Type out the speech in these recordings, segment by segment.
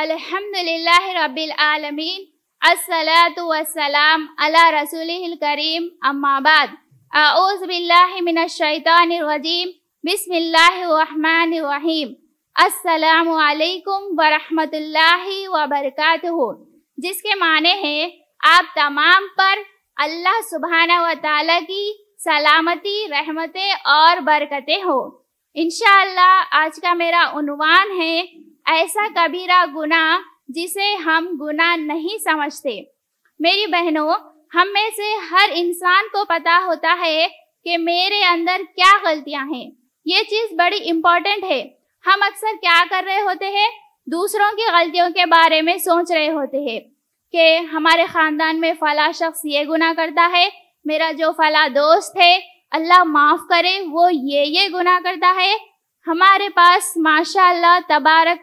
अल्हम्दुलिल्लाह रब्बिल आलमीन अस्सलातु वस्सलाम अला रसूलिल करीम अम्मा बाद अऊज बिल्लाहि मिनश शैतानिर रजीम बिस्मिल्लाहिर रहमानिर रहीम अस्सलाम वालेकुम व रहमतुल्लाहि व बरकातहू जिसके माने हैं आप तमाम पर अल्लाह सुबहाना व तआला की सलामती रहमतें और बरकतें हो इनशाला आज का मेरा उनवान है ऐसा कबीरा गुना जिसे हम गुना नहीं समझते मेरी बहनों हम में से हर इंसान को पता होता है कि मेरे अंदर क्या गलतियां हैं ये चीज बड़ी इम्पोर्टेंट है हम अक्सर क्या कर रहे होते हैं दूसरों की गलतियों के बारे में सोच रहे होते हैं कि हमारे खानदान में फला शख्स ये गुना करता है मेरा जो फला दोस्त है अल्लाह माफ करे वो ये ये गुना करता है हमारे पास माशाल्लाह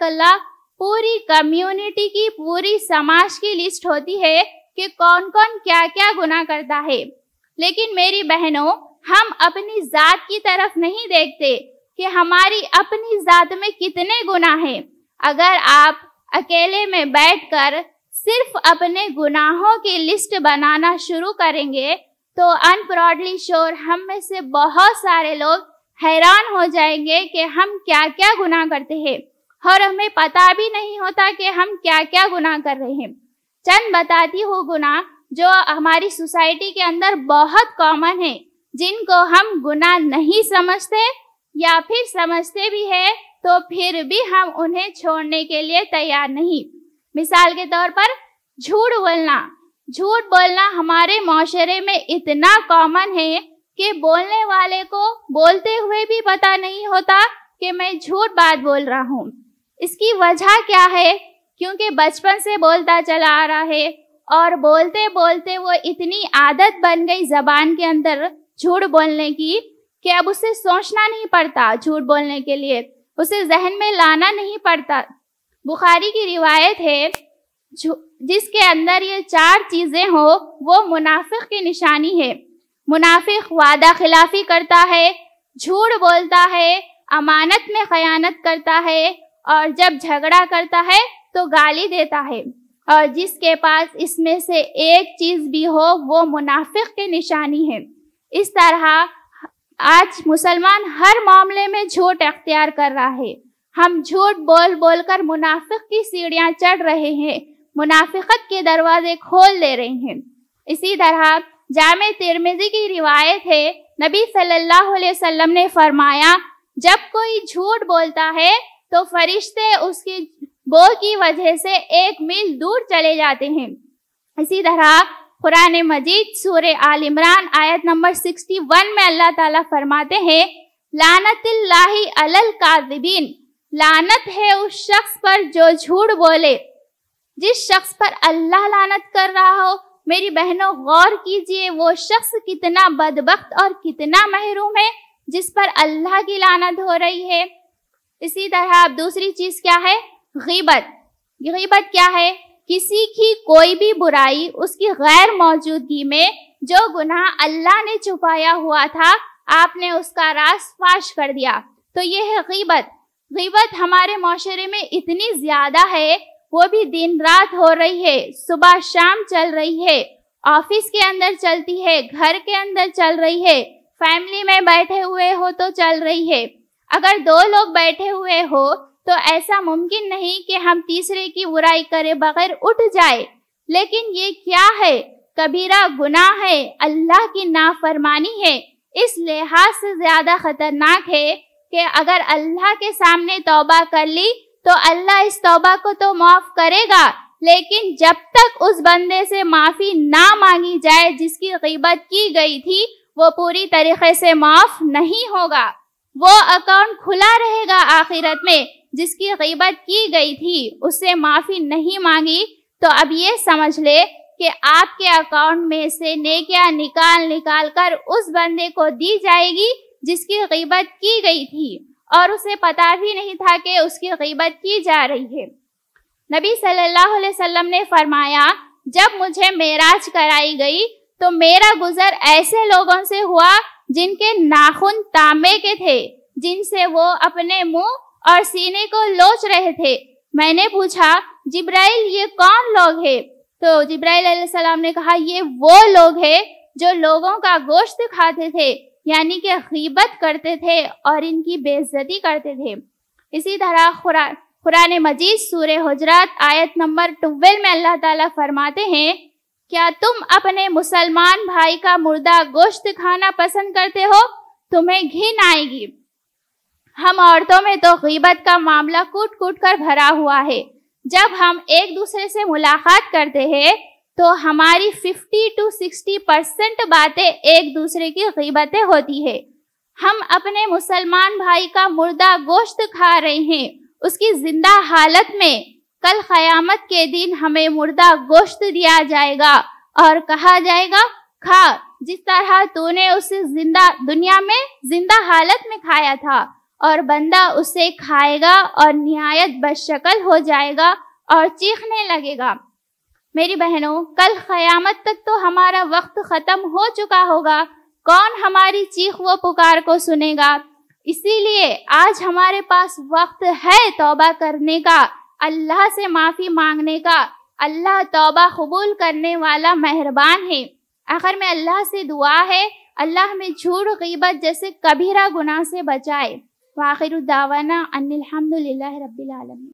अल्लाह पूरी कम्युनिटी की पूरी समाज की लिस्ट होती है कि कौन कौन क्या क्या गुना करता है लेकिन मेरी बहनों हम अपनी जात की तरफ नहीं देखते कि हमारी अपनी जात में कितने गुना है अगर आप अकेले में बैठकर सिर्फ अपने गुनाहों की लिस्ट बनाना शुरू करेंगे तो अनप्रॉडली श्योर हम में से बहुत सारे लोग हैरान हो जाएंगे कि हम क्या क्या गुनाह करते हैं और हमें पता भी नहीं होता कि हम क्या क्या गुनाह कर रहे हैं चंद बताती हूँ गुनाह जो हमारी सोसाइटी के अंदर बहुत कॉमन है जिनको हम गुनाह नहीं समझते या फिर समझते भी है तो फिर भी हम उन्हें छोड़ने के लिए तैयार नहीं मिसाल के तौर पर झूठ बोलना झूठ बोलना हमारे माशरे में इतना कॉमन है कि बोलने वाले को बोलते हुए भी पता नहीं होता कि मैं झूठ बात बोल रहा हूँ इसकी वजह क्या है क्योंकि बचपन से बोलता चला आ रहा है और बोलते बोलते वो इतनी आदत बन गई जबान के अंदर झूठ बोलने की कि अब उसे सोचना नहीं पड़ता झूठ बोलने के लिए उसे जहन में लाना नहीं पड़ता बुखारी की रिवायत है जिसके अंदर ये चार चीज़ें हो वो मुनाफिक की निशानी है मुनाफिक वादा खिलाफी करता है झूठ बोलता है अमानत में खयानत करता है और जब झगड़ा करता है तो गाली देता है और जिसके पास इसमें से एक चीज भी हो वो मुनाफिक की निशानी है इस तरह आज मुसलमान हर मामले में झूठ अख्तियार कर रहा है हम झूठ बोल बोल कर मुनाफिक की सीढ़ियां चढ़ रहे हैं मुनाफिकत के दरवाजे खोल दे रहे हैं इसी तरह जाम तिरमिजी की रिवायत है नबी सल्लल्लाहु अलैहि वसल्लम ने फरमाया जब कोई झूठ बोलता है तो फरिश्ते उसकी बोल की वजह से एक मील दूर चले जाते हैं इसी तरह कुरान मजीद सूर आल इमरान आयत नंबर 61 में अल्लाह ताला फरमाते हैं लानतिल्लाही अलल कादिबीन लानत है उस शख्स पर जो झूठ बोले जिस शख्स पर अल्लाह लानत कर रहा हो मेरी बहनों गौर कीजिए वो शख्स कितना बदबخت और कितना महरूम है जिस पर अल्लाह की लानत हो रही है इसी तरह अब दूसरी चीज क्या है गीबत गीबत क्या है किसी की कोई भी बुराई उसकी गैर मौजूदगी में जो गुनाह अल्लाह ने छुपाया हुआ था आपने उसका रास फाश कर दिया तो ये है गीबत गीबत हमारे माशरे में इतनी ज्यादा है वो भी दिन रात हो रही है सुबह शाम चल रही है ऑफिस के अंदर चलती है घर के अंदर चल रही है फैमिली में बैठे हुए हो तो चल रही है अगर दो लोग बैठे हुए हो तो ऐसा मुमकिन नहीं कि हम तीसरे की बुराई करे बगैर उठ जाए लेकिन ये क्या है कबीरा गुनाह है अल्लाह की नाफरमानी है इस लिहाज से ज्यादा खतरनाक है कि अगर अल्लाह के सामने तौबा कर ली तो अल्लाह इस तौबा को तो माफ करेगा लेकिन जब तक उस बंदे से माफी ना मांगी जाए जिसकी गिबत की गई थी वो पूरी तरीके से माफ नहीं होगा वो अकाउंट खुला रहेगा आखिरत में जिसकी गिबत की गई थी उससे माफी नहीं मांगी तो अब ये समझ ले कि आपके अकाउंट में से नेकिया निकाल निकाल कर उस बंदे को दी जाएगी जिसकी गिबत की गई थी और उसे पता भी नहीं था कि उसकी गीबत की जा रही है नबी सल्लल्लाहु अलैहि वसल्लम ने फरमाया जब मुझे मेराज कराई गई तो मेरा गुजर ऐसे लोगों से हुआ जिनके नाखून तांबे के थे जिनसे वो अपने मुंह और सीने को लोच रहे थे मैंने पूछा जिब्राइल ये कौन लोग है तो जिब्राइल सलाम ने कहा ये वो लोग है जो लोगों का गोश्त खाते थे यानी कि गीबत करते थे और इनकी बेइज्जती करते थे इसी तरह कुरान मजीद सूर हजरात आयत नंबर ट्वेल्व में अल्लाह ताला फरमाते हैं क्या तुम अपने मुसलमान भाई का मुर्दा गोश्त खाना पसंद करते हो तुम्हें घिन आएगी हम औरतों में तो गीबत का मामला कूट कूट कर भरा हुआ है जब हम एक दूसरे से मुलाकात करते हैं तो हमारी 50 टू 60 परसेंट बातें एक दूसरे की गीबतें होती है हम अपने मुसलमान भाई का मुर्दा गोश्त खा रहे हैं उसकी जिंदा हालत में कल ख़यामत के दिन हमें मुर्दा गोश्त दिया जाएगा और कहा जाएगा खा जिस तरह तूने उसे जिंदा दुनिया में जिंदा हालत में खाया था और बंदा उसे खाएगा और नहायत बदशक्ल हो जाएगा और चीखने लगेगा मेरी बहनों कल खयामत तक तो हमारा वक्त ख़त्म हो चुका होगा कौन हमारी चीख व पुकार को सुनेगा इसीलिए आज हमारे पास वक्त है तौबा करने का अल्लाह से माफ़ी मांगने का अल्लाह तौबा कबूल करने वाला मेहरबान है आखिर में अल्लाह से दुआ है अल्लाह में झूठ गीबत जैसे कबीरा गुनाह से बचाए वाखिर दावाना अनिलहमदिल्ला रबीआलम